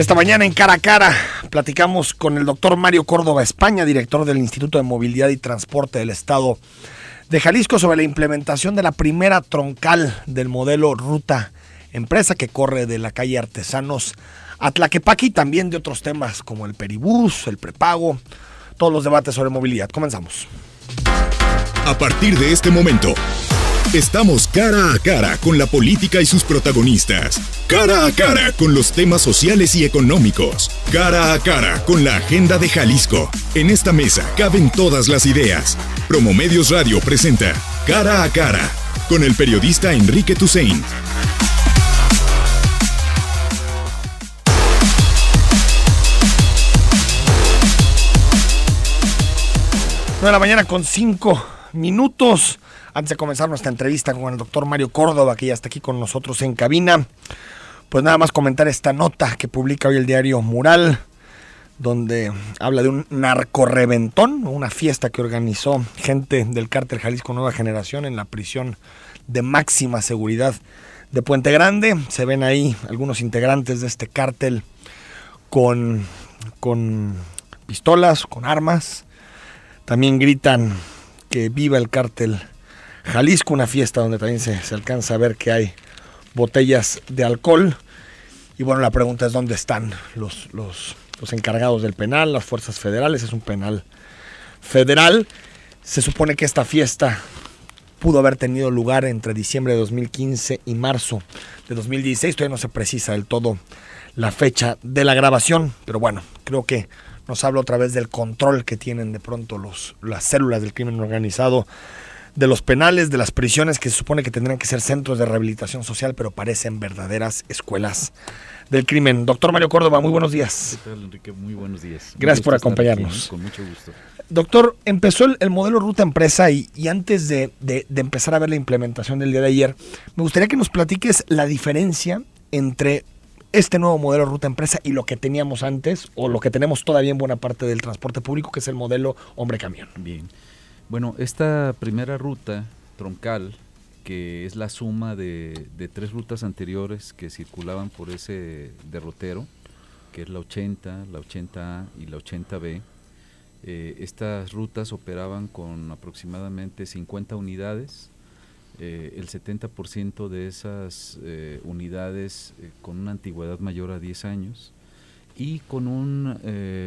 Esta mañana en Cara a Cara platicamos con el doctor Mario Córdoba España, director del Instituto de Movilidad y Transporte del Estado de Jalisco, sobre la implementación de la primera troncal del modelo Ruta Empresa que corre de la calle Artesanos a Tlaquepaque y también de otros temas como el peribús, el prepago, todos los debates sobre movilidad. Comenzamos. A partir de este momento, Estamos cara a cara con la política y sus protagonistas. Cara a cara con los temas sociales y económicos. Cara a cara con la agenda de Jalisco. En esta mesa caben todas las ideas. Promomedios Radio presenta Cara a cara con el periodista Enrique Tusein. de la mañana con cinco minutos. Antes de comenzar nuestra entrevista con el doctor Mario Córdoba, que ya está aquí con nosotros en cabina, pues nada más comentar esta nota que publica hoy el diario Mural, donde habla de un narcorreventón, una fiesta que organizó gente del cártel Jalisco Nueva Generación en la prisión de máxima seguridad de Puente Grande. Se ven ahí algunos integrantes de este cártel con, con pistolas, con armas. También gritan que viva el cártel Jalisco, una fiesta donde también se, alcanza a ver que hay botellas de alcohol. Y bueno, la pregunta es dónde están los, los, encargados del penal, las fuerzas federales. Es un penal federal. Se supone que esta fiesta pudo haber tenido lugar entre diciembre de 2015 y marzo de 2016. Todavía no se precisa del todo la fecha de la grabación, pero bueno, creo que nos habla otra vez del control que tienen de pronto los, las células del crimen organizado de los penales, de las prisiones que se supone que tendrían que ser centros de rehabilitación social, pero parecen verdaderas escuelas del crimen. Doctor Mario Córdoba, muy buenos días. ¿Qué tal, Enrique? Muy buenos días. Gracias por ¿eh? acompañarnos. con mucho gusto. Doctor, empezó el, modelo Ruta Empresa y, antes de, de empezar a ver la implementación del día de ayer, me gustaría que nos platiques la diferencia entre este nuevo modelo ruta empresa y lo que teníamos antes o lo que tenemos todavía en buena parte del transporte público, que es el modelo hombre camión. Bien. Bueno, esta primera ruta troncal, que es la suma de, tres rutas anteriores que circulaban por ese derrotero, que es la 80, la 80A y la 80B, eh, estas rutas operaban con aproximadamente 50 unidades. Eh, el 70% de esas eh, unidades con una antigüedad mayor a 10 años y con una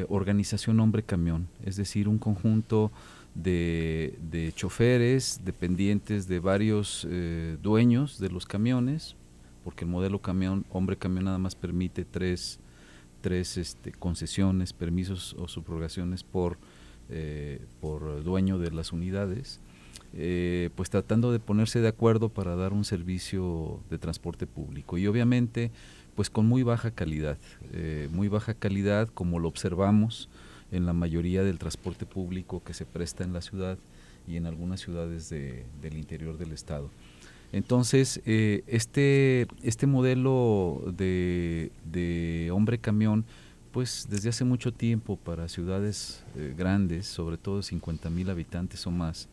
organización hombre-camión, es decir, un conjunto de, choferes, dependientes de varios eh, dueños de los camiones, porque el modelo camión, hombre camión nada más permite tres, este, concesiones, permisos o subrogaciones por, eh, dueño de las unidades, eh, pues tratando de ponerse de acuerdo para dar un servicio de transporte público. Y obviamente, pues con muy baja calidad, muy baja calidad como lo observamos en la mayoría del transporte público que se presta en la ciudad y en algunas ciudades del interior del estado. Entonces, eh, este, este modelo de, hombre camión, pues desde hace mucho tiempo para ciudades eh, grandes, sobre todo 50 mil habitantes o más,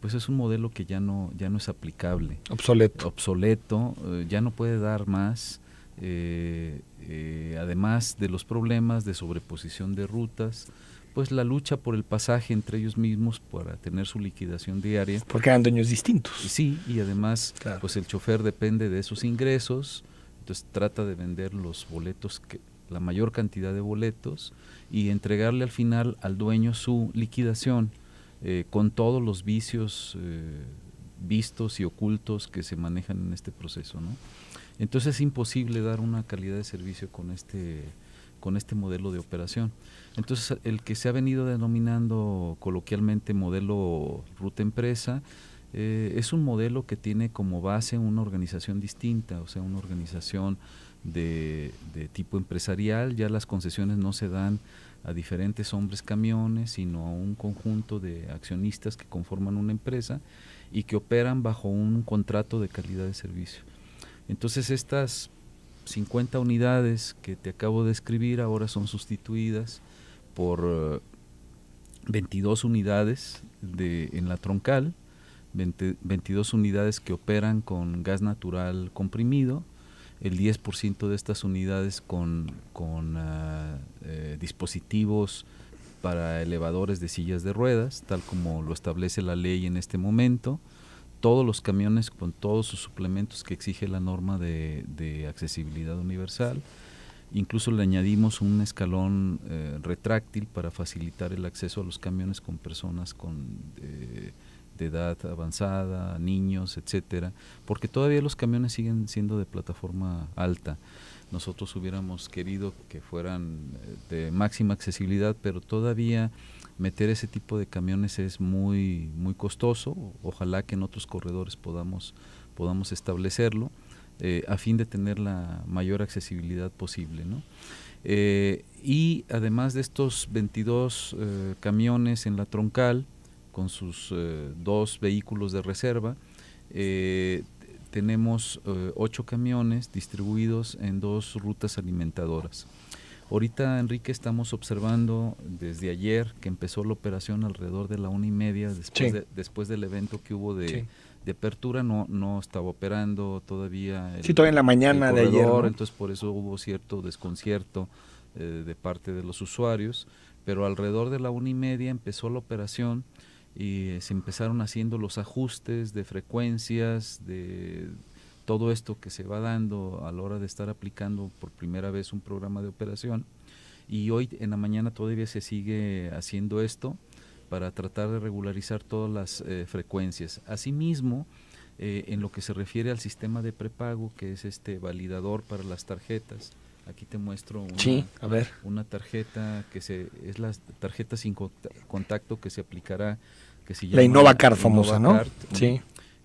pues es un modelo que ya no, ya no es aplicable. Obsoleto. Obsoleto, eh, ya no puede dar más eh, eh, además de los problemas de sobreposición de rutas, pues la lucha por el pasaje entre ellos mismos para tener su liquidación diaria. Porque eran dueños distintos. Sí, y además pues el chofer depende de esos ingresos, entonces trata de vender los boletos, la mayor cantidad de boletos, y entregarle al final al dueño su liquidación eh, con todos los vicios vistos y ocultos que se manejan en este proceso. ¿no? Entonces es imposible dar una calidad de servicio con este, con este modelo de operación. Entonces el que se ha venido denominando coloquialmente modelo ruta empresa eh, es un modelo que tiene como base una organización distinta, o sea, una organización de tipo empresarial. Ya las concesiones no se dan a diferentes hombres camiones, sino a un conjunto de accionistas que conforman una empresa y que operan bajo un contrato de calidad de servicio. Entonces estas 50 unidades que te acabo de escribir ahora son sustituidas por 22 eh, unidades de, en la troncal, 22 unidades que operan con gas natural comprimido, el 10% de estas unidades con, ah, eh, dispositivos para elevadores de sillas de ruedas, tal como lo establece la ley en este momento, todos los camiones con todos sus suplementos que exige la norma de, accesibilidad universal. Incluso le añadimos un escalón eh, retráctil para facilitar el acceso a los camiones con personas con, eh, de edad avanzada, niños, etcétera, porque todavía los camiones siguen siendo de plataforma alta. Nosotros hubiéramos querido que fueran eh, de máxima accesibilidad, pero todavía meter ese tipo de camiones es muy, muy costoso. Ojalá que en otros corredores podamos, establecerlo eh, a fin de tener la mayor accesibilidad posible. Eh, y además de estos 22 eh, camiones en la troncal, con sus dos vehículos de reserva, tenemos ocho camiones distribuidos en dos rutas alimentadoras. Ahorita, Enrique, estamos observando desde ayer que empezó la operación alrededor de la una y media, después, después del evento que hubo de, apertura, no, no estaba operando todavía. sí, todavía en la mañana de ayer. Entonces, por eso hubo cierto desconcierto eh, de parte de los usuarios, pero alrededor de la una y media empezó la operación y eh, se empezaron haciendo los ajustes de frecuencias, de todo esto que se va dando a la hora de estar aplicando por primera vez un programa de operación. Y hoy en la mañana todavía se sigue haciendo esto para tratar de regularizar todas las eh, frecuencias. Asimismo, eh, en lo que se refiere al sistema de prepago, que es este validador para las tarjetas, aquí te muestro una, tarjeta que se, es la tarjeta sin contacto que se aplicará que se llama la InnovaCard famosa, ¿no? sí.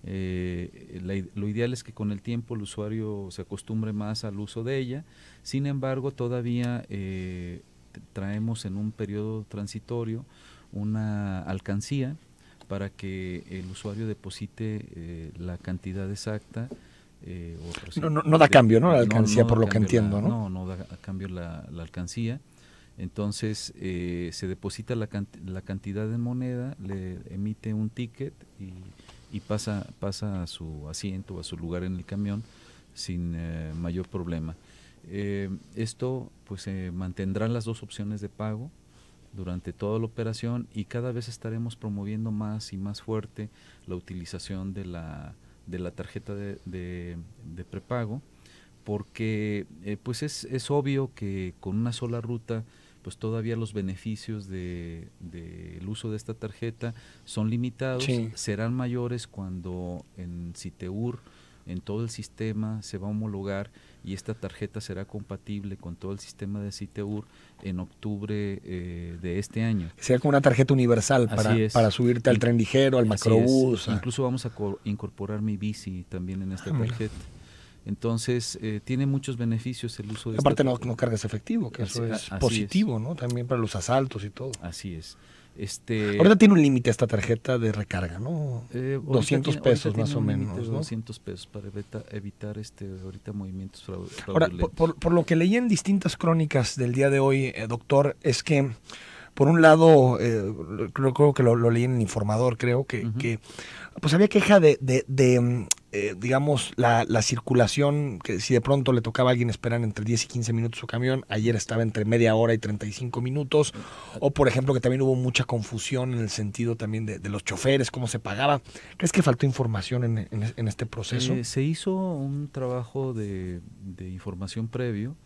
Eh, lo ideal es que con el tiempo el usuario se acostumbre más al uso de ella. Sin embargo, todavía eh, traemos en un periodo transitorio una alcancía para que el usuario deposite eh, la cantidad exacta. no, da cambio, ¿no? La alcancía, por lo que entiendo, ¿no? No, no da cambio la, alcancía. Entonces se deposita la, la cantidad de moneda, le emite un ticket y y pasa, pasa a su asiento, o a su lugar en el camión sin eh, mayor problema. Eh, esto pues se mantendrán mantendrá las dos opciones de pago durante toda la operación y cada vez estaremos promoviendo más y más fuerte la utilización de la, de la tarjeta de, de, prepago porque eh, pues es, es obvio que con una sola ruta pues todavía los beneficios del uso de esta tarjeta son limitados, serán mayores cuando en CITEUR, en todo el sistema, se va a homologar y esta tarjeta será compatible con todo el sistema de CITEUR en octubre eh, de este año. Será como una tarjeta universal para, subirte al tren ligero, al macrobús. Incluso vamos a incorporar mi bici también en esta ah, tarjeta. Entonces, eh, tiene muchos beneficios el uso de... Aparte no, no, cargas efectivo, que eso es positivo, ¿no? También para los asaltos y todo. Así es. Este, ahorita tiene un límite esta tarjeta de recarga, ¿no? 200 eh, pesos más o menos. 200 pesos para evitar este ahorita movimientos fraudulentos. Ahora, por, lo que leí en distintas crónicas del día de hoy, eh, doctor, es que por un lado, eh, creo, que lo, leí en el informador, creo que, pues había queja de, de mm, eh, digamos, la, circulación, que si de pronto le tocaba a alguien esperar entre 10 y 15 minutos su camión, ayer estaba entre media hora y 35 minutos, o por ejemplo que también hubo mucha confusión en el sentido también de, los choferes, cómo se pagaba. ¿Crees que faltó información en, este proceso? Eh, se hizo un trabajo de, de información previo,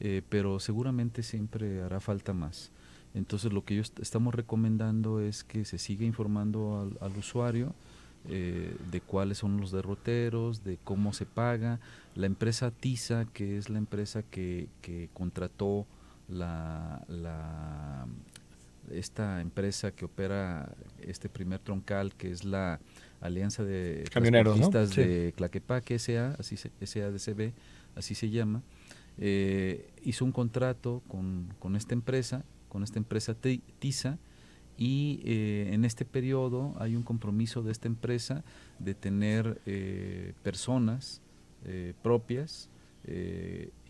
eh, pero seguramente siempre hará falta más. Entonces lo que yo estamos recomendando es que se siga informando al usuario, eh, de cuáles son los derroteros, de cómo se paga. La empresa TISA, que es la empresa que, contrató la, esta empresa que opera este primer troncal, que es la Alianza de Camioneros de Claquepaque SA, así se, SADCB, así se llama, eh, hizo un contrato con, con esta empresa, con esta empresa TISA, y eh, en este periodo hay un compromiso de esta empresa de tener eh, personas eh, propias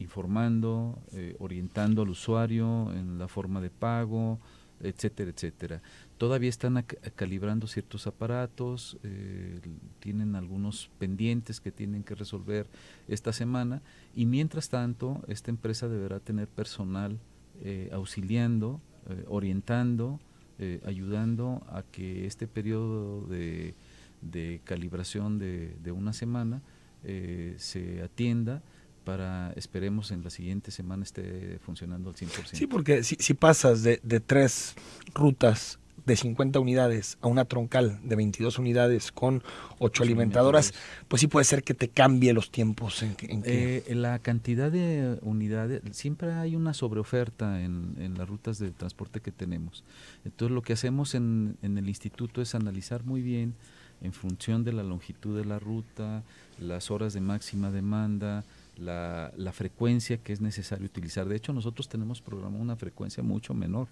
informando, orientando al usuario en la forma de pago, etcétera, etcétera. Todavía están calibrando ciertos aparatos, tienen algunos pendientes que tienen que resolver esta semana y mientras tanto esta empresa deberá tener personal auxiliando, orientando, eh, ayudando a que este periodo de, de calibración de, de, una semana eh, se atienda para, esperemos, en la siguiente semana esté funcionando al 100%. Sí, porque si, si pasas de, de tres rutas de 50 unidades a una troncal de 22 unidades con 8 alimentadoras, pues sí puede ser que te cambie los tiempos. En, que... Eh, la cantidad de unidades, siempre hay una sobreoferta en, en, las rutas de transporte que tenemos. Entonces lo que hacemos en, en el instituto es analizar muy bien en función de la longitud de la ruta, las horas de máxima demanda, la, la, frecuencia que es necesario utilizar. De hecho, nosotros tenemos programado una frecuencia mucho menor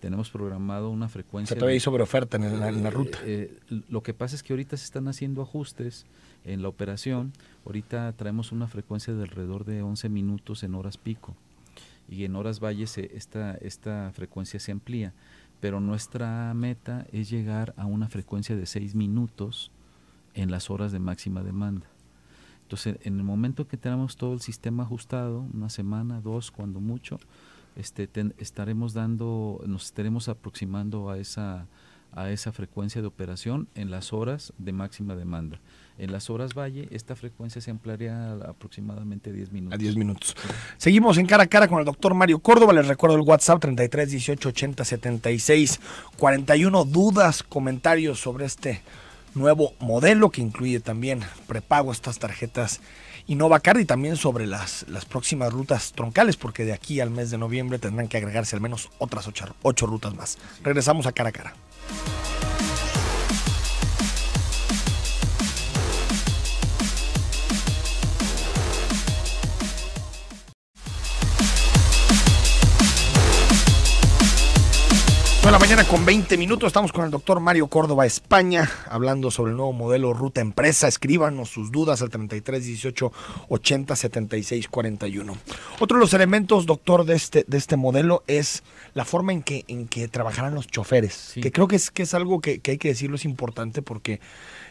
tenemos programado una frecuencia. O sea, todavía hay oferta en, la ruta. Eh, eh, lo que pasa es que ahorita se están haciendo ajustes en la operación. Ahorita traemos una frecuencia de alrededor de 11 minutos en horas pico. Y en horas valles eh, esta, esta frecuencia se amplía. Pero nuestra meta es llegar a una frecuencia de 6 minutos en las horas de máxima demanda. Entonces, en el momento que tenemos todo el sistema ajustado, una semana, dos, cuando mucho, este, estaremos dando, nos estaremos aproximando a esa, a esa frecuencia de operación en las horas de máxima demanda. En las horas valle, esta frecuencia se ampliaría aproximadamente 10 minutos. A 10 minutos. Seguimos en cara a cara con el doctor Mario Córdoba. Les recuerdo el WhatsApp 33 18 80 76 41. Dudas, comentarios sobre este nuevo modelo que incluye también prepago estas tarjetas y no y también sobre las, las próximas rutas troncales, porque de aquí al mes de noviembre tendrán que agregarse al menos otras ocho, ocho rutas más. Regresamos a cara a cara. de la mañana con 20 minutos. Estamos con el doctor Mario Córdoba, España, hablando sobre el nuevo modelo Ruta Empresa. Escríbanos sus dudas al 33 18 80 76 41. Otro de los elementos, doctor, de este, de este modelo es la forma en que, en que trabajarán los choferes, que creo que es, que es algo que, que hay que decirlo es importante porque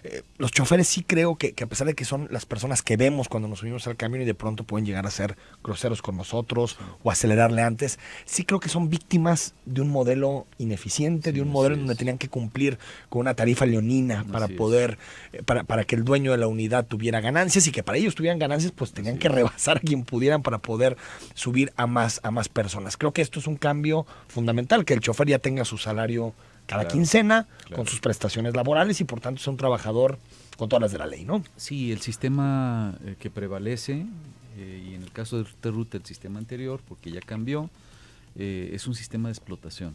eh, los choferes sí creo que, a pesar de que son las personas que vemos cuando nos subimos al camión y de pronto pueden llegar a ser groseros con nosotros o acelerarle antes, sí creo que son víctimas de un modelo ineficiente, de un modelo donde tenían que cumplir con una tarifa leonina para poder, eh, para, para que el dueño de la unidad tuviera ganancias y que para ellos tuvieran ganancias, pues tenían que rebasar a quien pudieran para poder subir a más, a más personas. Creo que esto es un cambio fundamental, que el chofer ya tenga su salario cada quincena, con sus prestaciones laborales y por tanto es un trabajador con todas las de la ley, ¿no? Sí, el sistema eh, que prevalece, eh, y en el caso de Ruta el sistema anterior, porque ya cambió, eh, es un sistema de explotación.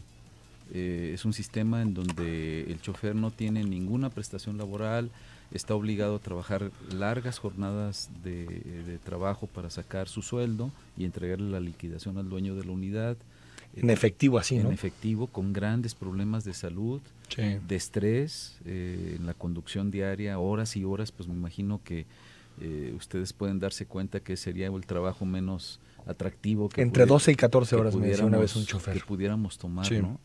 es un sistema en donde el chofer no tiene ninguna prestación laboral, está obligado a trabajar largas jornadas de, de trabajo para sacar su sueldo y entregarle la liquidación al dueño de la unidad en efectivo así, ¿no? En efectivo, con grandes problemas de salud, de estrés, eh, en la conducción diaria, horas y horas, pues me imagino que eh, ustedes pueden darse cuenta que sería el trabajo menos atractivo. Que Entre 12 y 14 horas, me una vez un chofer. Que pudiéramos tomar, ¿no?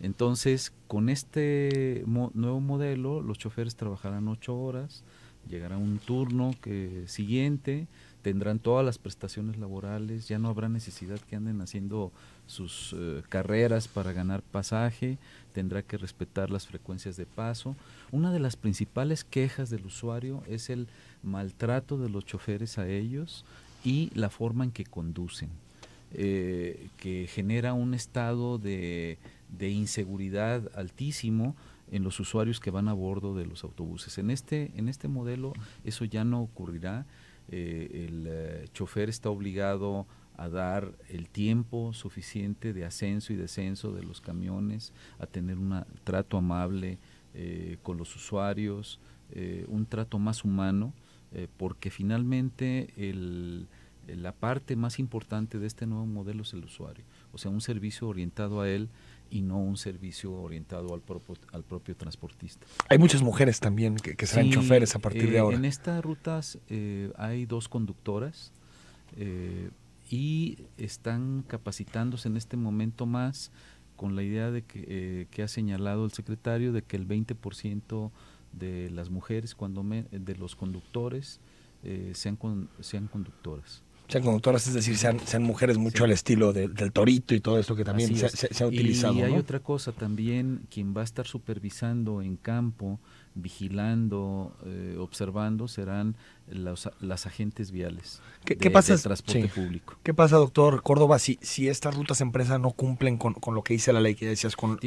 Entonces, con este nuevo modelo, los choferes trabajarán 8 horas, llegará un turno que, siguiente, tendrán todas las prestaciones laborales, ya no habrá necesidad que anden haciendo sus eh, carreras para ganar pasaje, tendrá que respetar las frecuencias de paso. Una de las principales quejas del usuario es el maltrato de los choferes a ellos y la forma en que conducen, eh, que genera un estado de, inseguridad altísimo en los usuarios que van a bordo de los autobuses. En este, en este modelo eso ya no ocurrirá. Eh, el chofer está obligado a dar el tiempo suficiente de ascenso y descenso de los camiones, a tener un trato amable eh, con los usuarios, eh, un trato más humano, eh, porque finalmente el, la parte más importante de este nuevo modelo es el usuario, o sea, un servicio orientado a él y no un servicio orientado al, propio, al propio transportista. Hay muchas mujeres también que, serán choferes a partir de ahora. En estas rutas hay dos conductoras y están capacitándose en este momento más con la idea de que, eh, que ha señalado el secretario de que el 20% de las mujeres cuando de los conductores eh, sean sean conductoras sean conductoras, es decir, sean, sean mujeres mucho al estilo del torito y todo esto que también se, ha utilizado. Y, hay otra cosa también, quien va a estar supervisando en campo vigilando, eh, observando serán las agentes viales pasa, del transporte público. ¿Qué pasa, doctor Córdoba, si, si estas rutas empresas no cumplen con, lo que dice la ley, que decías, con,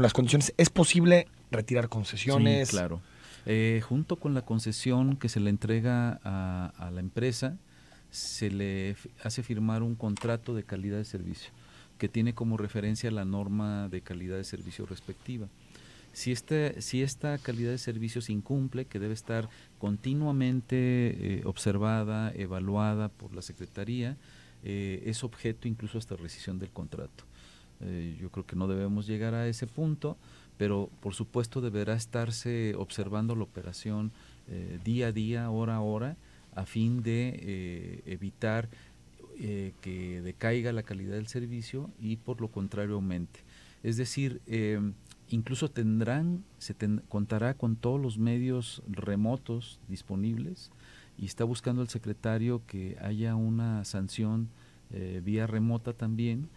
las condiciones? ¿Es posible retirar concesiones? claro. Eh, junto con la concesión que se le entrega a, a la empresa, se le hace firmar un contrato de calidad de servicio que tiene como referencia la norma de calidad de servicio respectiva si, este, si esta calidad de servicio se incumple, que debe estar continuamente eh, observada, evaluada por la Secretaría, eh, es objeto incluso hasta rescisión del contrato. Eh, yo creo que no debemos llegar a ese punto, pero por supuesto deberá estarse observando la operación día a día, hora a hora, a fin de evitar que decaiga la calidad del servicio y por lo contrario aumente. Es decir, em, incluso tendrán, se contará con todos los medios remotos disponibles y está buscando el secretario que haya una sanción eh, vía remota también,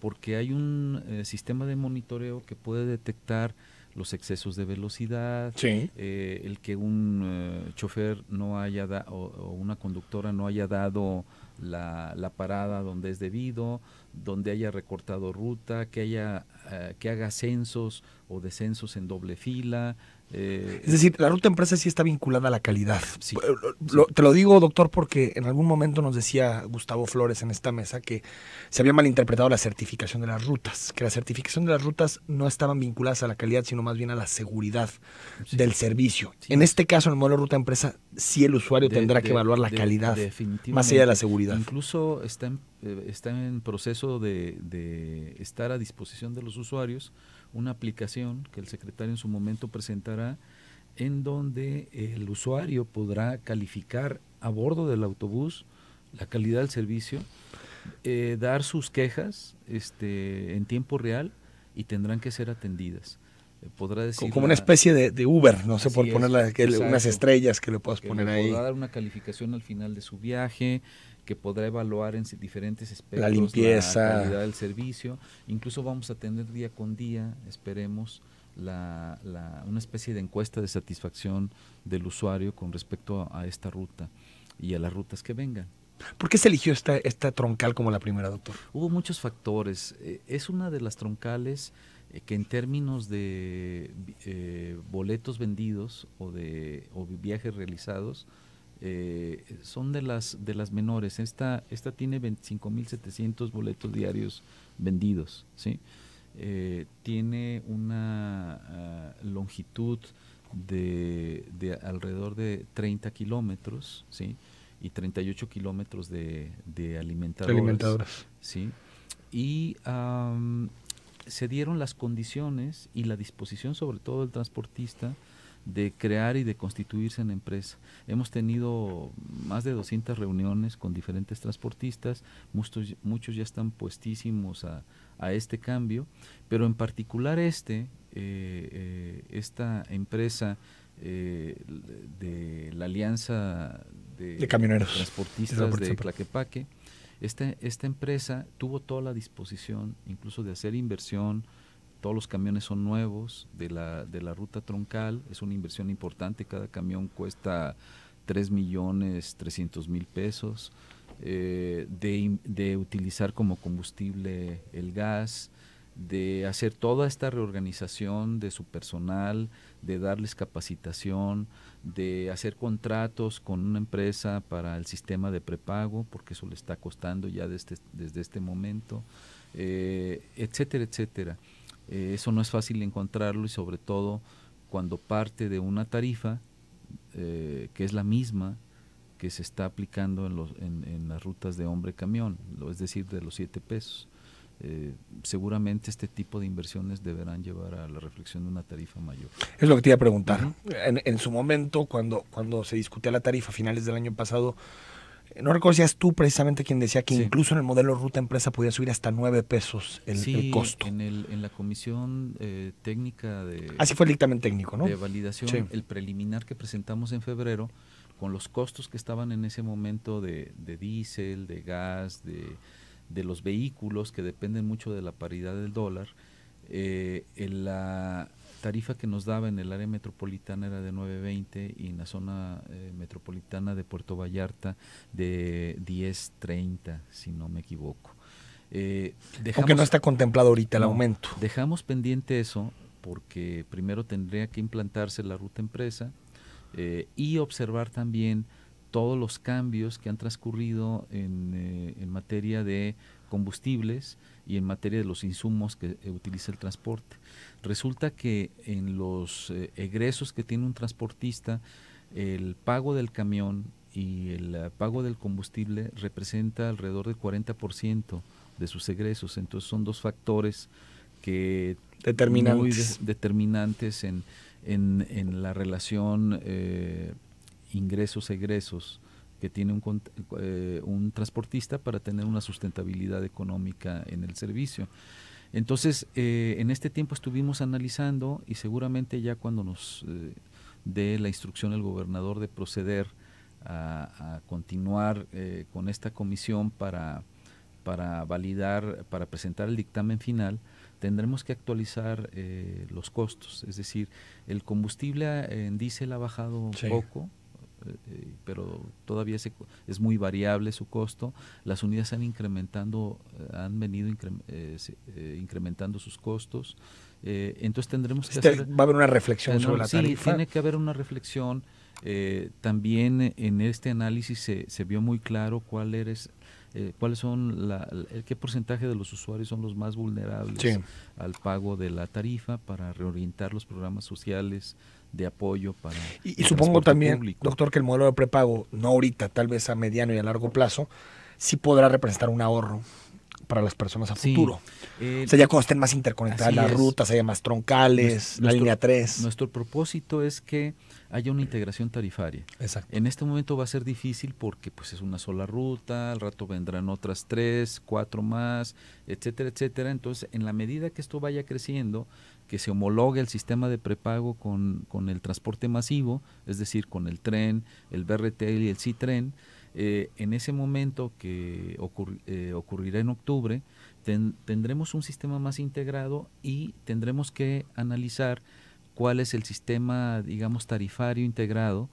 porque hay un eh, sistema de monitoreo que puede detectar los excesos de velocidad, eh, el que un chofer no haya o, una conductora no haya dado la, la parada donde es debido, donde haya recortado ruta, que, haya, eh, que haga ascensos o descensos en doble fila, eh, es decir, la ruta empresa sí está vinculada a la calidad. Te lo digo, doctor, porque en algún momento nos decía Gustavo Flores en esta mesa que se había malinterpretado la certificación de las rutas, que la certificación de las rutas no estaban vinculadas a la calidad, sino más bien a la seguridad del servicio. en este caso, en el modelo ruta empresa, sí el usuario tendrá que evaluar la calidad, más allá de la seguridad. Incluso está en, eh, está en proceso de estar a disposición de los usuarios una aplicación que el secretario en su momento presentará, en donde el usuario podrá calificar a bordo del autobús la calidad del servicio, eh, dar sus quejas este, en tiempo real y tendrán que ser atendidas. Eh, podrá decir... Como una especie de, Uber, no sé, por ponerle unas estrellas que le puedas poner le ahí. Podrá dar una calificación al final de su viaje, que podrá evaluar en diferentes aspectos la limpieza, la calidad del servicio. Incluso vamos a tener día con día, esperemos, la, una especie de encuesta de satisfacción del usuario con respecto a, esta ruta y a las rutas que vengan. ¿Por qué se eligió esta, esta troncal como la primera, doctor? Hubo muchos factores. Eh, es una de las troncales eh, que en términos de eh, boletos vendidos o de viajes realizados eh, son de las de las menores. Esta esta tiene 25.700 boletos diarios vendidos, sí. tiene una ah, longitud de, alrededor de 30 kilómetros, sí y 38 kilómetros de, de alimentadoras, ¿sí? Y se dieron las condiciones y la disposición sobre todo del transportista de crear y de constituirse en empresa. Hemos tenido más de 200 reuniones con diferentes transportistas, muchos, ya están puestísimos a, este cambio, pero en particular este, eh, eh, esta empresa eh, de la Alianza de, de Transportistas de, de esta, esta empresa tuvo toda la disposición, incluso de hacer inversión, todos los camiones son nuevos de la, ruta troncal, es una inversión importante, cada camión cuesta 3 millones 300 mil pesos, eh, de, de, utilizar como combustible el gas, de hacer toda esta reorganización de su personal, de darles capacitación, de hacer contratos con una empresa para el sistema de prepago, porque eso le está costando ya desde, este, desde este momento, eh, etcétera, etcétera. Eh, eso no es fácil encontrarlo y sobre todo cuando parte de una tarifa eh, que es la misma que se está aplicando en, los, en, en las rutas de hombre-camión, es decir, de los siete pesos. Eh, seguramente este tipo de inversiones deberán llevar a la reflexión de una tarifa mayor. Es lo que te iba a preguntar. en, su momento, cuando, cuando se discutía la tarifa a finales del año pasado, eh, no es tú precisamente quien decía que incluso en el modelo ruta empresa podía subir hasta nueve pesos el, costo. En, el, en la comisión eh, técnica de... Así fue el dictamen técnico, De validación, el preliminar que presentamos en febrero, con los costos que estaban en ese momento de, de diésel, de gas, de de los vehículos, que dependen mucho de la paridad del dólar, eh, la tarifa que nos daba en el área metropolitana era de 9.20 y en la zona eh, metropolitana de Puerto Vallarta de 10.30, si no me equivoco. Eh, Aunque no está contemplado ahorita el aumento. Dejamos pendiente eso porque primero tendría que implantarse la ruta empresa y observar también todos los cambios que han transcurrido eh, en, materia de combustibles y en materia de los insumos que eh, utiliza el transporte. Resulta que en los eh, egresos que tiene un transportista, el pago del camión y el pago del combustible representa alrededor del 40% de sus egresos. Entonces son dos factores que son muy determinantes en, la relación ingresos, egresos que tiene un, eh, un transportista para tener una sustentabilidad económica en el servicio. Entonces, eh, en este tiempo estuvimos analizando y seguramente ya cuando nos eh, dé la instrucción el gobernador de proceder a, continuar con esta comisión para, para, validar, para presentar el dictamen final, tendremos que actualizar los costos. Es decir, el combustible en diésel ha bajado un poco, eh, pero todavía es muy variable su costo. Las unidades han incrementando, eh, han venido eh, incrementando sus costos. entonces tendremos que este, va a haber una reflexión sobre la tarifa. Sí, tiene que haber una reflexión. también en este análisis se, vio muy claro cuál eres cuáles son el, qué porcentaje de los usuarios son los más vulnerables al pago de la tarifa para reorientar los programas sociales de apoyo para... Y, y supongo también, doctor, que el modelo de prepago, no ahorita, tal vez a mediano y a largo plazo, sí podrá representar un ahorro para las personas a futuro. Eh, o sea, ya cuando estén más interconectadas las rutas, haya más troncales, la línea 3. Nuestro propósito es que haya una integración tarifaria. Exacto. En este momento va a ser difícil porque pues es una sola ruta, al rato vendrán otras tres, cuatro más, etcétera, etcétera. Entonces, en la medida que esto vaya creciendo, que se homologue el sistema de prepago con, el transporte masivo, es decir, con el tren, el BRT y el Citren, eh, en ese momento que eh, ocurrirá en octubre, tendremos un sistema más integrado y tendremos que analizar cuál es el sistema, digamos, tarifario integrado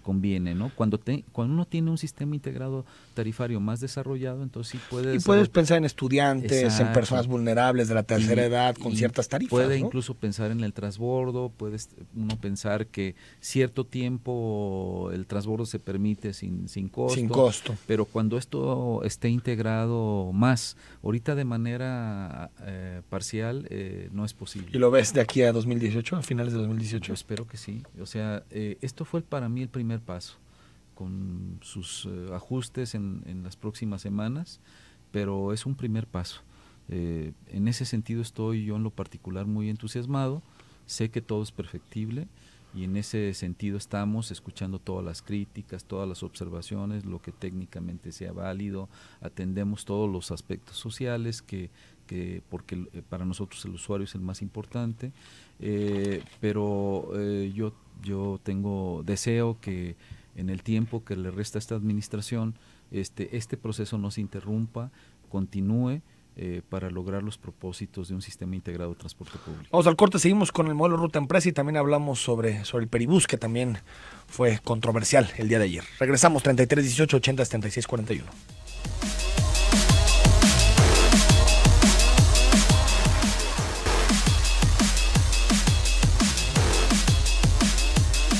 conviene, ¿no? Cuando, te, cuando uno tiene un sistema integrado tarifario más desarrollado, entonces sí puede... Y puedes pensar en estudiantes, en personas vulnerables de la tercera edad con ciertas tarifas. Puede incluso pensar en el transbordo, puedes uno pensar que cierto tiempo el transbordo se permite sin, sin costo. Sin costo. Pero cuando esto esté integrado más, ahorita de manera eh, parcial eh, no es posible. ¿Y lo ves de aquí a 2018, a finales de 2018? espero que sí. O sea, eh, esto fue para mí el primer paso con sus eh, ajustes en, las próximas semanas, pero es un primer paso. Eh, en ese sentido estoy yo en lo particular muy entusiasmado, sé que todo es perfectible y en ese sentido estamos escuchando todas las críticas, todas las observaciones, lo que técnicamente sea válido, atendemos todos los aspectos sociales que porque eh, para nosotros el usuario es el más importante, eh, pero eh, yo, yo tengo deseo que en el tiempo que le resta a esta administración, este, este proceso no se interrumpa, continúe. para lograr los propósitos de un sistema integrado de transporte público. Vamos al corte, seguimos con el modelo Ruta Empresa y también hablamos sobre, sobre el Peribús, que también fue controversial el día de ayer. Regresamos 33 18 80 76 41.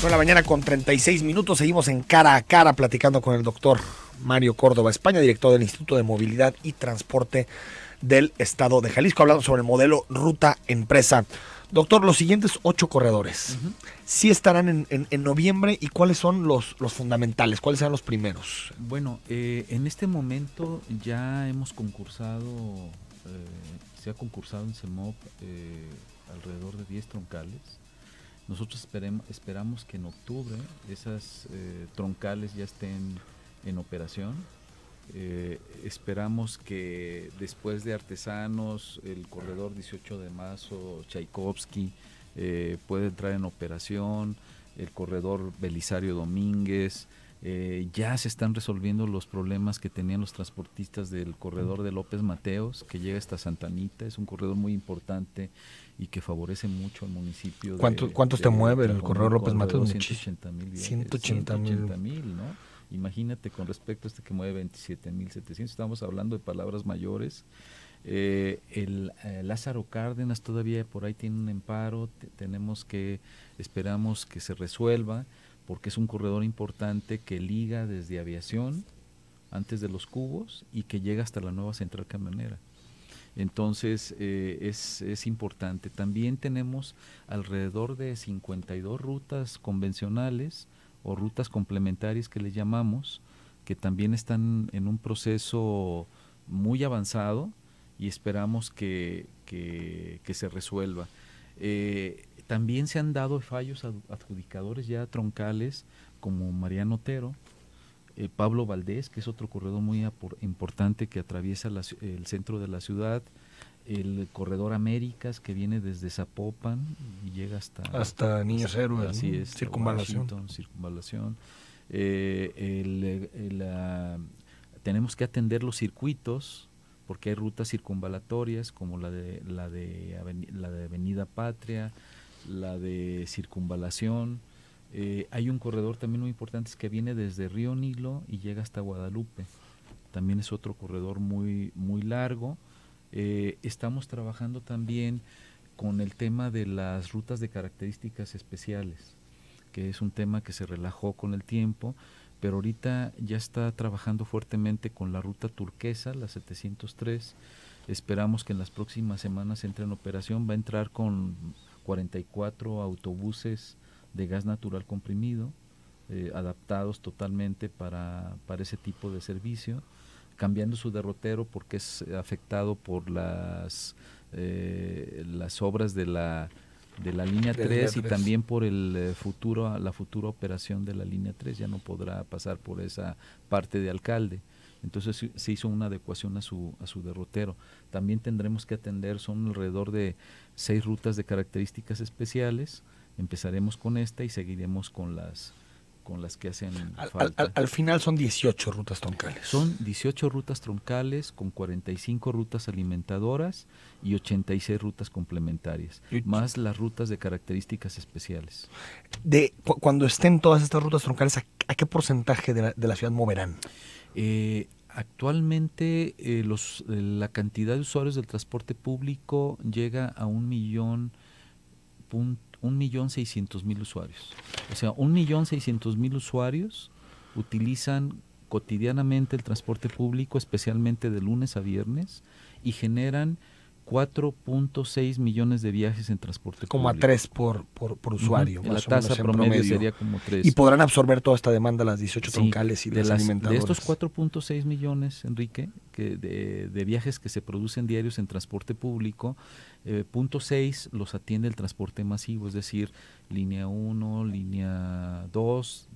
la mañana con 36 minutos. Seguimos en cara a cara platicando con el doctor Mario Córdoba España, director del Instituto de Movilidad y Transporte del Estado de Jalisco, hablando sobre el modelo ruta empresa. Doctor, los siguientes ocho corredores, ¿sí estarán en, en, noviembre y cuáles son los, los fundamentales? ¿Cuáles serán los primeros? Bueno, eh, en este momento ya hemos concursado, eh, se ha concursado en CEMOP eh, alrededor de 10 troncales nosotros esperemos, esperamos que en octubre esas eh, troncales ya estén en operación. Eh, esperamos que después de Artesanos, el corredor 18 de marzo, Tchaikovsky, eh, puede entrar en operación, el corredor Belisario Domínguez. Eh, ya se están resolviendo los problemas que tenían los transportistas del corredor de López Mateos, que llega hasta Santanita, es un corredor muy importante y que favorece mucho al municipio. ¿Cuánto, de, ¿Cuántos te mueve el corredor López Mateos? 180 mil. 180 mil, ¿no? Imagínate con respecto a este que mueve 27 mil 700, estamos hablando de palabras mayores. Eh, el eh, Lázaro Cárdenas todavía por ahí tiene un emparo, tenemos que, esperamos que se resuelva, porque es un corredor importante que liga desde aviación, antes de los cubos, y que llega hasta la nueva central camionera. Entonces eh, es, importante. También tenemos alrededor de 52 rutas convencionales o rutas complementarias que le llamamos, que también están en un proceso muy avanzado y esperamos que, se resuelva. Eh, también se han dado fallos adjudicadores ya troncales como Mariano Otero, eh, Pablo Valdés, que es otro corredor muy importante que atraviesa el centro de la ciudad, el corredor Américas que viene desde Zapopan y llega hasta hasta Niños Héroes, así circunvalación, circunvalación. Eh, tenemos que atender los circuitos porque hay rutas circunvalatorias como la de la de la de Avenida Patria, la de circunvalación eh, hay un corredor también muy importante que viene desde Río Nilo y llega hasta Guadalupe. También es otro corredor muy, muy largo. Eh, estamos trabajando también con el tema de las rutas de características especiales, que es un tema que se relajó con el tiempo, pero ahorita ya está trabajando fuertemente con la ruta turquesa, la 703. Esperamos que en las próximas semanas entre en operación. Va a entrar con 44 autobuses de gas natural comprimido, eh, adaptados totalmente para, para, ese tipo de servicio, cambiando su derrotero porque es afectado por las, eh, las obras de la, de la línea 3 y también por el eh, futuro, la futura operación de la línea 3, ya no podrá pasar por esa parte de alcalde. Entonces se hizo una adecuación a su, a su derrotero. También tendremos que atender, son alrededor de seis rutas de características especiales, Empezaremos con esta y seguiremos con las con las que hacen al, falta. Al, final son 18 rutas troncales. Son 18 rutas troncales con 45 rutas alimentadoras y 86 rutas complementarias, más las rutas de características especiales. De cuando estén todas estas rutas troncales, ¿a, qué porcentaje de la, ciudad moverán? Eh, actualmente eh, los, eh, la cantidad de usuarios del transporte público llega a un millón 1.600.000 usuarios. O sea, 1.600.000 usuarios utilizan cotidianamente el transporte público, especialmente de lunes a viernes, y generan 4.6 millones de viajes en transporte público. Como a 3 por, por, usuario. la tasa promedio, sería como 3. Y podrán absorber toda esta demanda las 18 troncales y de las, alimentadoras. De estos 4.6 millones, Enrique, que de, de, viajes que se producen diarios en transporte público, eh, punto 6 los atiende el transporte masivo, es decir, línea 1, línea 2,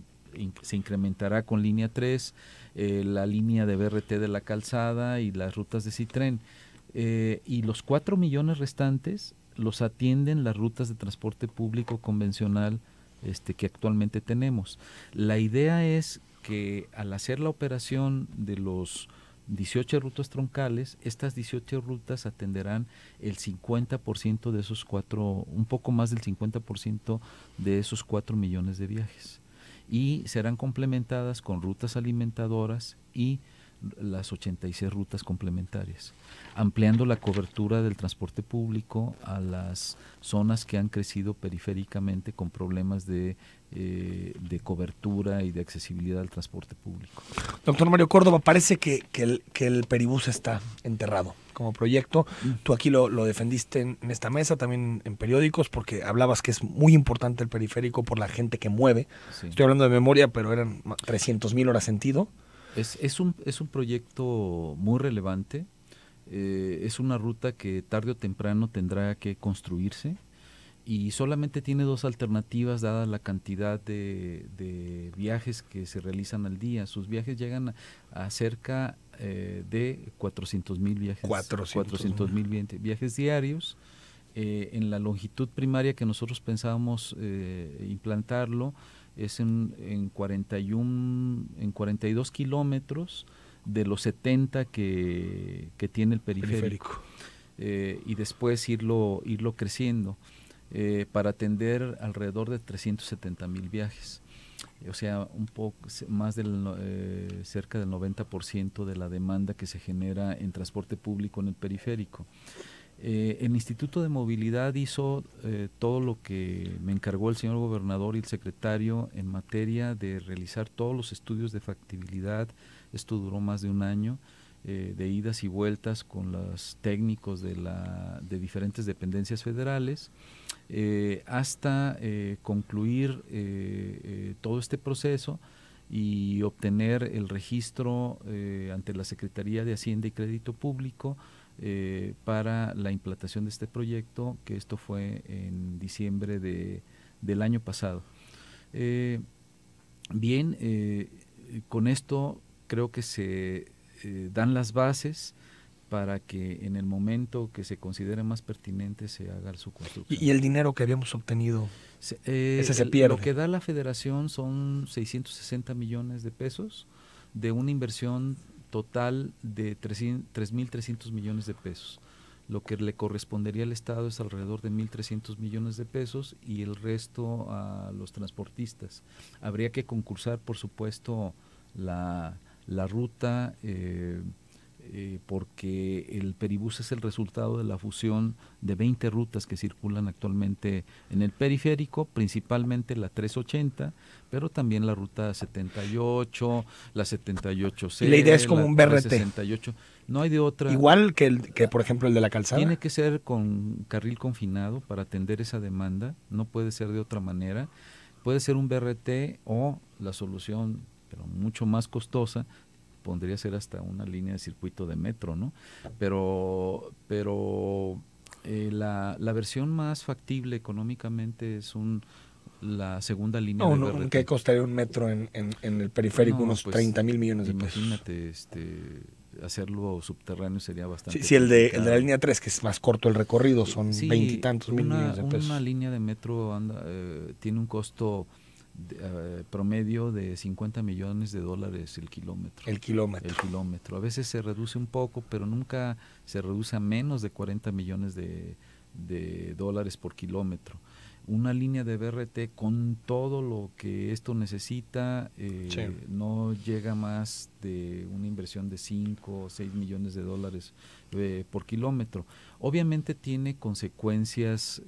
se incrementará con línea 3, eh, la línea de BRT de la calzada y las rutas de Citren. Eh, y los 4 millones restantes los atienden las rutas de transporte público convencional este, que actualmente tenemos. La idea es que al hacer la operación de los 18 rutas troncales, estas 18 rutas atenderán el 50% de esos cuatro, un poco más del 50% de esos 4 millones de viajes. Y serán complementadas con rutas alimentadoras y las 86 rutas complementarias, ampliando la cobertura del transporte público a las zonas que han crecido periféricamente con problemas de, eh, cobertura y de accesibilidad al transporte público. Doctor Mario Córdoba, parece que, el, que Peribús está enterrado como proyecto. Mm. Tú aquí lo, defendiste en, esta mesa, también en periódicos, porque hablabas que es muy importante el periférico por la gente que mueve. Estoy hablando de memoria, pero eran 300.000 mil horas sentido. Es, es, un, es un proyecto muy relevante, eh, es una ruta que tarde o temprano tendrá que construirse y solamente tiene dos alternativas dada la cantidad de, viajes que se realizan al día. Sus viajes llegan a, cerca eh, de 400000 mil viajes, 400 mil viajes diarios. Eh, en la longitud primaria que nosotros pensábamos implantarlo, es en, en, 41, en 42 kilómetros de los 70 que, tiene el periférico, eh, y después irlo, irlo creciendo eh, para atender alrededor de 370 mil viajes. O sea, un poco más del eh, cerca del 90% de la demanda que se genera en transporte público en el periférico. Eh, el Instituto de Movilidad hizo eh, todo lo que me encargó el señor gobernador y el secretario en materia de realizar todos los estudios de factibilidad. Esto duró más de un año eh, de idas y vueltas con los técnicos de diferentes dependencias federales hasta concluir todo este proceso y obtener el registro ante la Secretaría de Hacienda y Crédito Público eh, para la implantación de este proyecto, que esto fue en diciembre de, del año pasado. Eh, bien, eh, con esto creo que se dan las bases para que en el momento que se considere más pertinente se haga su construcción. ¿Y el dinero que habíamos obtenido? se pierde. Lo que da la federación son 660 millones de pesos de una inversión total de 3.300 millones de pesos. Lo que le correspondería al Estado es alrededor de 1.300 millones de pesos y el resto a los transportistas. Habría que concursar, por supuesto, la, ruta. Eh, eh, porque el Peribús es el resultado de la fusión de 20 rutas que circulan actualmente en el periférico, principalmente la 380, pero también la ruta 78, la 78C. Y la idea es como un BRT. No hay de otra. Igual que, el, que, por ejemplo, el de la calzada. Tiene que ser con carril confinado para atender esa demanda, no puede ser de otra manera. Puede ser un BRT o la solución, pero mucho más costosa, podría ser hasta una línea de circuito de metro, ¿no? Pero, pero eh, la, la versión más factible económicamente es un la segunda línea de ¿Qué costaría un metro en, en, el periférico? unos 30 pues, mil millones de pesos. Imagínate, este, hacerlo subterráneo sería bastante. Sí, el, de, la línea 3, que es más corto el recorrido, son veintitantos mil millones de pesos. Una línea de metro eh, tiene un costo eh, promedio de 50 millones de dólares el kilómetro. El kilómetro. El kilómetro. A veces se reduce un poco, pero nunca se reduce a menos de 40 millones de, de dólares por kilómetro. Una línea de BRT con todo lo que esto necesita eh, no llega más de una inversión de 5 o 6 millones de dólares eh, por kilómetro. Obviamente tiene consecuencias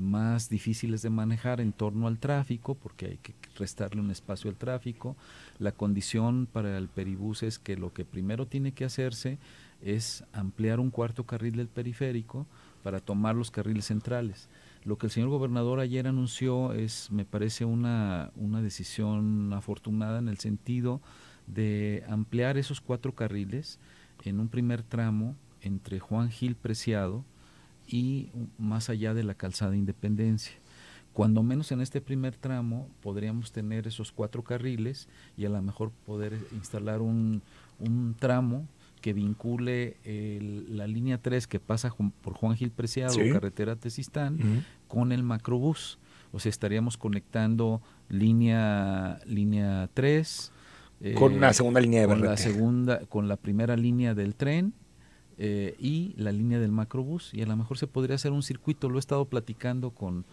más difíciles de manejar en torno al tráfico, porque hay que restarle un espacio al tráfico. La condición para el peribús es que lo que primero tiene que hacerse es ampliar un cuarto carril del periférico para tomar los carriles centrales. Lo que el señor gobernador ayer anunció es, me parece, una, una decisión afortunada en el sentido de ampliar esos cuatro carriles en un primer tramo entre Juan Gil Preciado, y más allá de la calzada Independencia. Cuando menos en este primer tramo podríamos tener esos cuatro carriles y a lo mejor poder instalar un, tramo que vincule la línea 3 que pasa por Juan Gil Preciado, carretera Tesistán, con el macrobús. O sea, estaríamos conectando línea, línea 3. Eh, con la segunda línea la, segunda, con la primera línea del tren eh, y la línea del macrobús. Y a lo mejor se podría hacer un circuito. Lo he estado platicando con,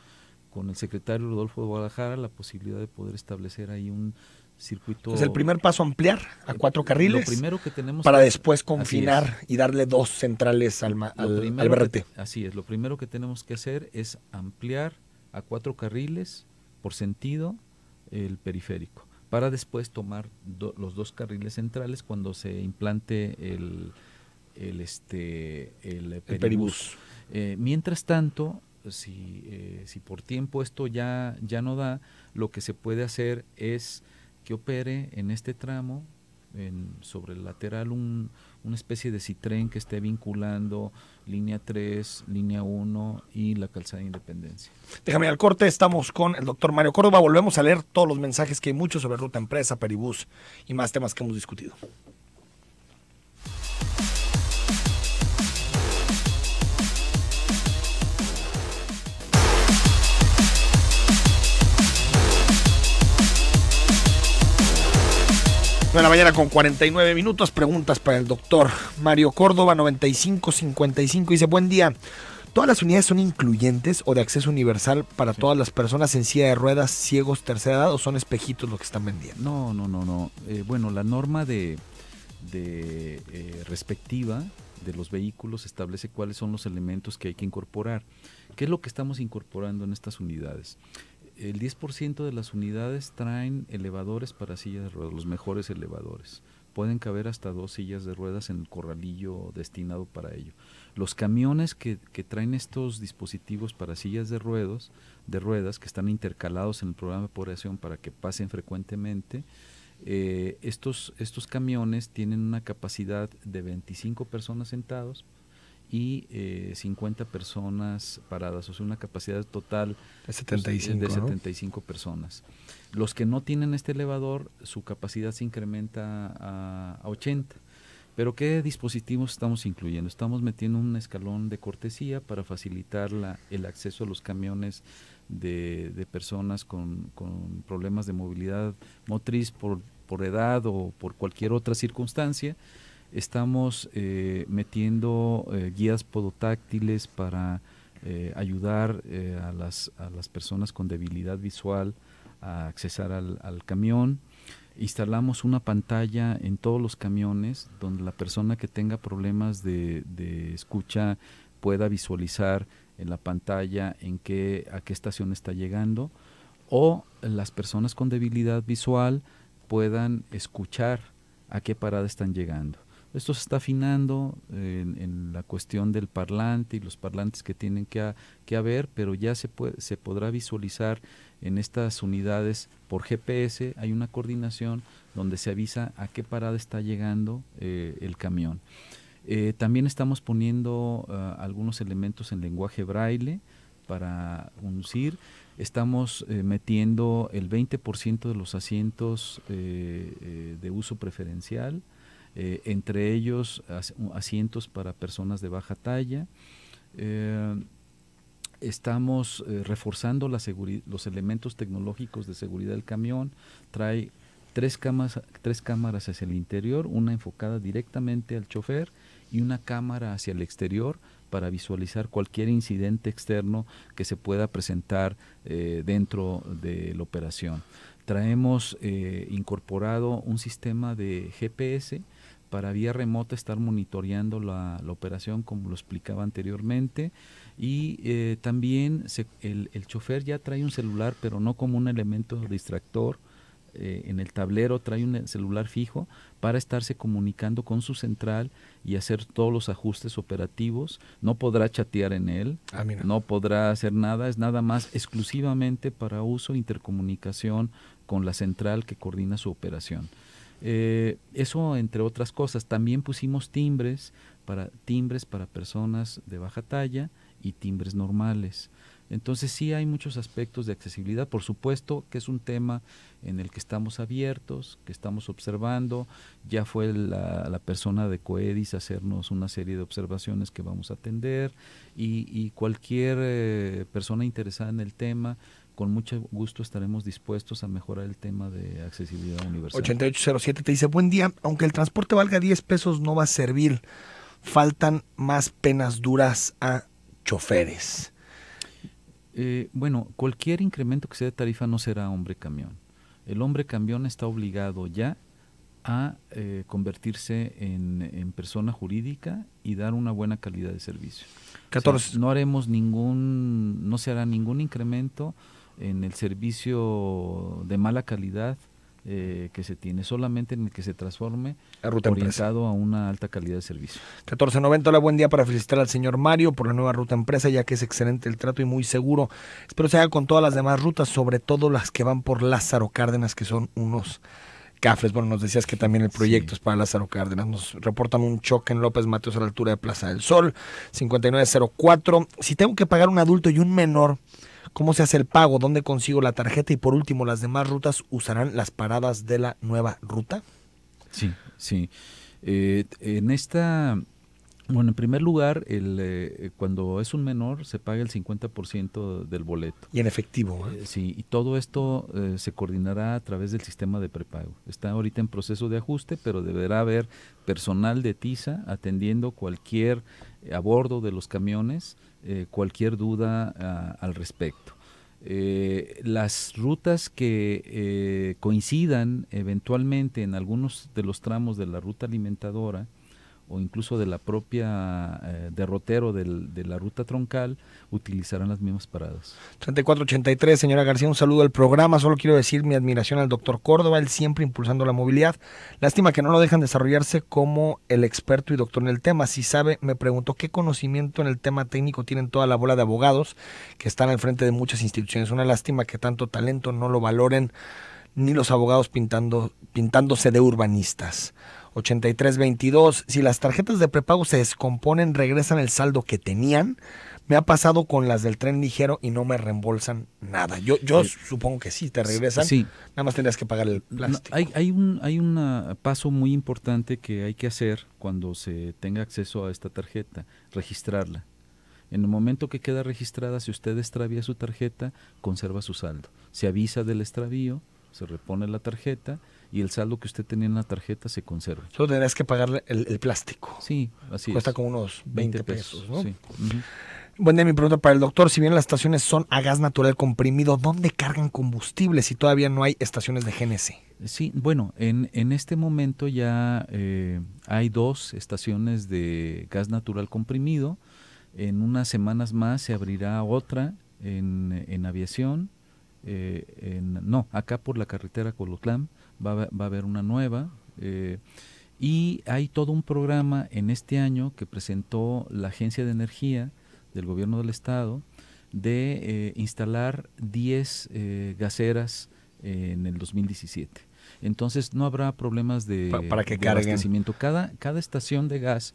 con el secretario Rodolfo de Guadalajara, la posibilidad de poder establecer ahí un circuito. Es el primer paso ampliar a eh, cuatro carriles. primero que tenemos. Para después confinar y darle dos centrales al, al, así es, lo primero que tenemos que hacer es ampliar a cuatro carriles por sentido el periférico para después tomar los dos carriles centrales cuando se implante el, el, este, el peribús. Eh, mientras tanto, si, eh, si, por tiempo esto ya, ya no da, lo que se puede hacer es que opere en este tramo, en, sobre el lateral, un, una especie de citren que esté vinculando línea 3, línea 1 y la calzada de Independencia. Déjame al corte, estamos con el doctor Mario Córdoba. Volvemos a leer todos los mensajes que hay muchos sobre Ruta Empresa, Peribús y más temas que hemos discutido. de la mañana con 49 minutos. Preguntas para el doctor Mario Córdoba, 9555. Dice, buen día. ¿Todas las unidades son incluyentes o de acceso universal para todas las personas en silla de ruedas, ciegos, tercera edad o son espejitos los que están vendiendo? No, no, no, no. Eh, bueno, la norma de, eh, respectiva de los vehículos establece cuáles son los elementos que hay que incorporar. ¿Qué es lo que estamos incorporando en estas unidades? el 10% de las unidades traen elevadores para sillas de ruedas, los mejores elevadores. Pueden caber hasta dos sillas de ruedas en el corralillo destinado para ello. Los camiones que, traen estos dispositivos para sillas de ruedas, de ruedas, que están intercalados en el programa de población para que pasen frecuentemente, eh, estos, estos camiones tienen una capacidad de 25 personas sentados y 50 eh, personas paradas, o sea, una capacidad total 75, de 75 pues, eh, personas. Los que no tienen este elevador, su capacidad se incrementa a, a 80. Pero ¿qué dispositivos estamos incluyendo? Estamos metiendo un escalón de cortesía para facilitar la, el acceso a los camiones de, personas con, problemas de movilidad motriz por, por edad o por cualquier otra circunstancia Estamos eh, metiendo eh, guías podotáctiles para eh, ayudar a las, personas con debilidad visual a accesar al, camión. Instalamos una pantalla en todos los camiones donde la persona que tenga problemas de, de escucha pueda visualizar en la pantalla en qué, a qué estación está llegando o las personas con debilidad visual puedan escuchar a qué parada están llegando. Esto se está afinando en, la cuestión del parlante y los parlantes que tienen que, haber, pero ya se, podrá visualizar en estas unidades por GPS, hay una coordinación donde se avisa a qué parada está llegando eh, el camión. Eh, también estamos poniendo eh, algunos elementos en lenguaje braille para uncir. Estamos metiendo el 20% de los asientos de uso preferencial eh, entre ellos asientos para personas de baja talla. Eh, estamos eh, reforzando los elementos tecnológicos de seguridad del camión. Trae tres, tres cámaras hacia el interior, una enfocada directamente al chofer y una cámara hacia el exterior para visualizar cualquier incidente externo que se pueda presentar dentro de la operación. Traemos incorporado un sistema de GPS para vía remota estar monitoreando la, operación como lo explicaba anteriormente y eh, también el, chofer ya trae un celular pero no como un elemento distractor eh, en el tablero trae un eh, celular fijo para estarse comunicando con su central y hacer todos los ajustes operativos. No podrá chatear en él, ah, no podrá hacer nada, es nada más exclusivamente para uso e intercomunicación con la central que coordina su operación. Eh, eso entre otras cosas. También pusimos timbres para, timbres para personas de baja talla y timbres normales. Entonces sí hay muchos aspectos de accesibilidad, por supuesto que es un tema en el que estamos abiertos, que estamos observando, ya fue la, persona de Coedis hacernos una serie de observaciones que vamos a atender y, cualquier eh, persona interesada en el tema con mucho gusto estaremos dispuestos a mejorar el tema de accesibilidad universal. 8807 te dice, buen día, aunque el transporte valga 10 pesos no va a servir, faltan más penas duras a choferes. Eh, bueno, cualquier incremento que sea de tarifa no será hombre camión. El hombre camión está obligado ya a eh, convertirse en, persona jurídica y dar una buena calidad de servicio. 14. no haremos ningún, no se hará ningún incremento en el servicio de mala calidad eh, que se tiene, solamente en el que se transforme la orientado a una alta calidad de servicio. 1490, hola, buen día para felicitar al señor Mario por la nueva ruta empresa, ya que es excelente el trato y muy seguro. Espero se haga con todas las demás rutas, sobre todo las que van por Lázaro Cárdenas, que son unos cafres. Bueno, nos decías que también el proyecto es para Lázaro Cárdenas. Nos reportan un choque en López Mateos a la altura de Plaza del Sol, 5904. Si tengo que pagar un adulto y un menor, cómo se hace el pago, dónde consigo la tarjeta y por último, las demás rutas usarán las paradas de la nueva ruta. Sí, sí. Eh, en esta, bueno, en primer lugar, el, eh, cuando es un menor se paga el 50% del boleto. Y en efectivo. ¿eh? sí, y todo esto se coordinará a través del sistema de prepago. Está ahorita en proceso de ajuste, pero deberá haber personal de TISA atendiendo cualquier a bordo de los camiones eh, cualquier duda ah, al respecto. Eh, las rutas que eh, coincidan eventualmente en algunos de los tramos de la ruta alimentadora o incluso de la propia eh, derrotero de la ruta troncal, utilizarán las mismas paradas. 3483, señora García, un saludo al programa. Solo quiero decir mi admiración al doctor Córdoba, él siempre impulsando la movilidad. Lástima que no lo dejan desarrollarse como el experto y doctor en el tema. Si sabe, me preguntó qué conocimiento en el tema técnico tienen toda la bola de abogados que están al frente de muchas instituciones. Una lástima que tanto talento no lo valoren ni los abogados pintando, pintándose de urbanistas. 8322. Si las tarjetas de prepago se descomponen, regresan el saldo que tenían. Me ha pasado con las del tren ligero y no me reembolsan nada. Yo, yo eh, supongo que sí, te regresan. Sí. Nada más tendrías que pagar el plástico. hay, un hay un ah, paso muy importante que hay que hacer cuando se tenga acceso a esta tarjeta, registrarla. En el momento que queda registrada, si usted extravía su tarjeta, conserva su saldo. Se avisa del extravío, se repone la tarjeta y el saldo que usted tenía en la tarjeta se conserva. Solo tendrás que pagarle el, plástico. Sí, así Cuesta como unos 20, pesos, ¿no? Sí. mi pregunta para el doctor. Si bien las estaciones son a gas natural comprimido, ¿dónde cargan combustible si todavía no hay estaciones de GNC? Sí, bueno, en, en este momento ya eh, hay dos estaciones de gas natural comprimido. En unas semanas más se abrirá otra en, aviación. Eh, no, acá por la carretera Colotlán va a, va a haber una nueva. Eh, y hay todo un programa en este año que presentó la Agencia de Energía del Gobierno del Estado de eh, instalar 10 eh, gaseras en el 2017. Entonces no habrá problemas de, para que abastecimiento. Cada, cada estación de gas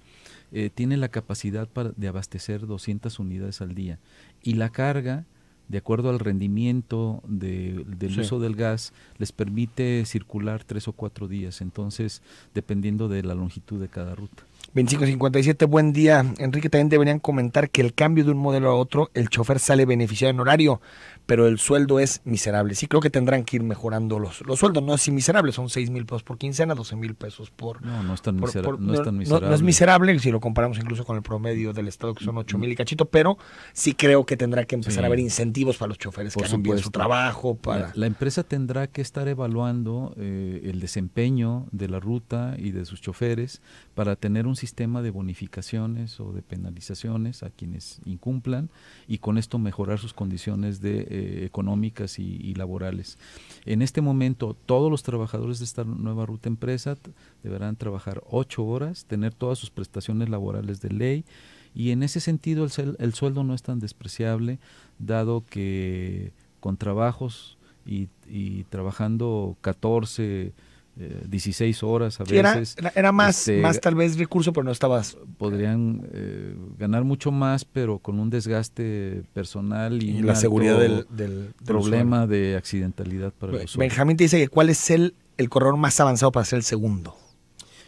tiene la capacidad para, de abastecer 200 unidades al día y la carga de acuerdo al rendimiento del uso del gas, les permite circular tres o cuatro días, entonces dependiendo de la longitud de cada ruta. 2557, buen día. Enrique, también deberían comentar que el cambio de un modelo a otro, el chofer sale beneficiado en horario, pero el sueldo es miserable. Sí, creo que tendrán que ir mejorando los, los sueldos. No es miserable son 6 mil pesos por quincena, 12 mil pesos por... No, no es tan, miserable. No, es miserable si lo comparamos incluso con el promedio del Estado, que son 8 mil y cachito, pero sí creo que tendrá que empezar a haber incentivos para los choferes por que hagan bien su trabajo. Para... La, empresa tendrá que estar evaluando eh, el desempeño de la ruta y de sus choferes para tener un sistema de bonificaciones o de penalizaciones a quienes incumplan y con esto mejorar sus condiciones de, eh, económicas y, laborales. En este momento, todos los trabajadores de esta nueva ruta empresa deberán trabajar ocho horas, tener todas sus prestaciones laborales de ley y en ese sentido el, sueldo no es tan despreciable, dado que con trabajos y, y trabajando 14 16 eh, horas a veces. Era, más, este, más tal vez recurso, pero no estabas. Podrían eh, ganar mucho más, pero con un desgaste personal y, la seguridad del, problema de accidentalidad para los Benjamín te dice que cuál es el, el corredor más avanzado para ser el segundo.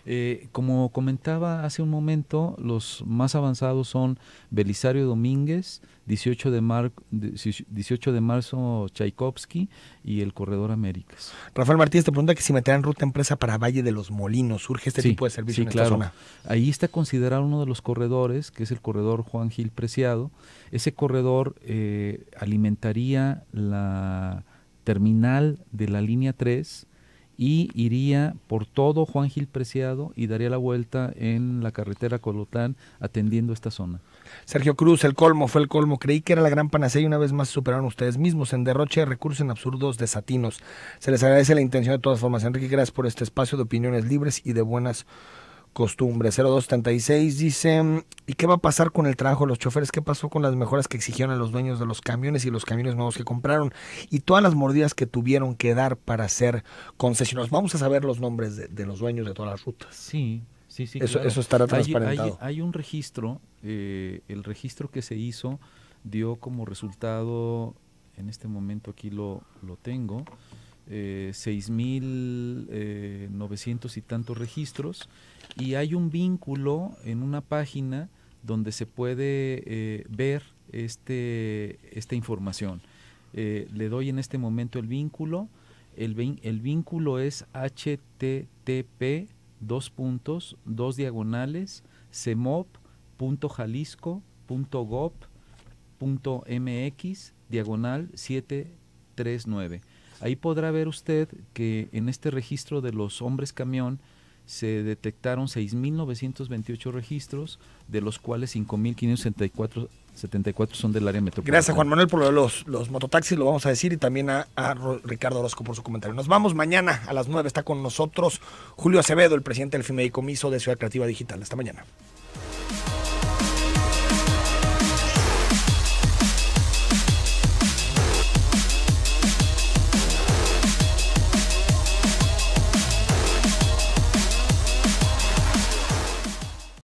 Eh, como comentaba hace un momento, los más avanzados son Belisario Domínguez, 18 de, marzo Tchaikovsky y el Corredor Américas. Rafael Martínez te pregunta que si meterán ruta empresa para Valle de los Molinos, surge este tipo de servicio en claro. zona. Ahí está considerado uno de los corredores, que es el corredor Juan Gil Preciado. Ese corredor eh, alimentaría la terminal de la línea 3 y iría por todo Juan Gil Preciado y daría la vuelta en la carretera Colotán atendiendo esta zona. Sergio Cruz, el colmo fue el colmo. Creí que era la gran panacea y una vez más superaron ustedes mismos en derroche de recursos en absurdos desatinos. Se les agradece la intención de todas formas. Enrique, gracias por este espacio de opiniones libres y de buenas costumbre. 0276 dice, ¿y qué va a pasar con el trabajo de los choferes? ¿Qué pasó con las mejoras que exigieron a los dueños de los camiones y los camiones nuevos que compraron? Y todas las mordidas que tuvieron que dar para ser concesionados. Vamos a saber los nombres de, los dueños de todas las rutas. Sí, sí, sí. Eso, estará transparentado. Hay, hay, hay un registro, eh, el registro que se hizo dio como resultado, en este momento aquí lo, lo tengo, eh, 6.900 eh, y tantos registros y hay un vínculo en una página donde se puede eh, ver este, esta información. Eh, le doy en este momento el vínculo. El, el vínculo es http dos puntos, dos diagonales, diagonal 739. Ahí podrá ver usted que en este registro de los hombres camión se detectaron 6.928 registros, de los cuales 5.574 74 son del área metropolitana. Gracias Juan Manuel por los, mototaxis, lo vamos a decir, y también a, Ricardo Orozco por su comentario. Nos vamos mañana a las 9, está con nosotros Julio Acevedo, el presidente del FIMEDICOMISO de Ciudad Creativa Digital. Hasta mañana.